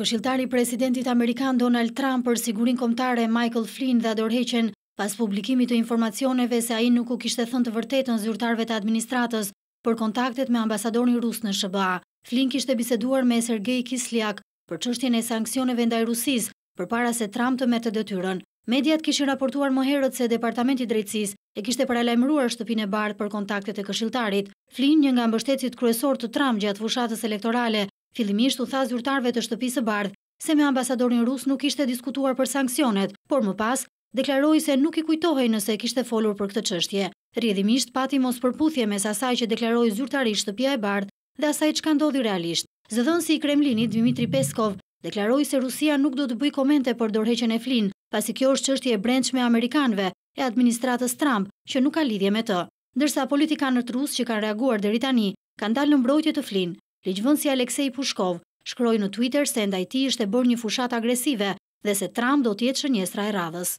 Këshiltari presidentit Amerikan Donald Trump për sigurin komtare Michael Flynn dhe Adorheqen, pas publikimit të informacioneve se a i nuk u kishtë thënë të vërtetën zyrtarve të administratës për kontaktet me ambasadorin rus në Shëba. Flynn kishtë biseduar me Sergej Kisliak për qështjen e sankcioneve ndaj Rusis për para se Trump të mërë të dëtyrën. Mediat kishin raportuar më herët se Departamenti Drejtsis e kishte paralajmruar shtëpine bardë për kontaktet e këshiltarit. Flynn, një nga mbështetit kryesor të Trump gjatë fushatës elektorale, Filimisht u tha zyrtarve të shtëpisë bardhë se me ambasadorin rusë nuk ishte diskutuar për sankcionet, por më pas deklaroi se nuk i kujtohej nëse kishte folur për këtë qështje. Rjedimisht pati mos përputhje mes asaj që deklaroi zyrtarisht shtëpia e bardhë dhe asaj që ka ndodhi realisht. Zëdhën si i Kremlinit Dmitri Peskov deklaroi se Rusia nuk do të bëj komente për dorheqen e flinë, pasi kjo është qështje e brendshme Amerikanve e administratës Trump që nuk ka lidhje me të. Ndërsa politikanët rusë që kanë reaguar dhe rritani, kanë dalë në mbrojtje të flinë. Ligjvënësi Aleksej Pushkov shkroj në Twitter se ndajti ishte bërë një fushat agresive dhe se Trump do tjetë shënjestra e radhës.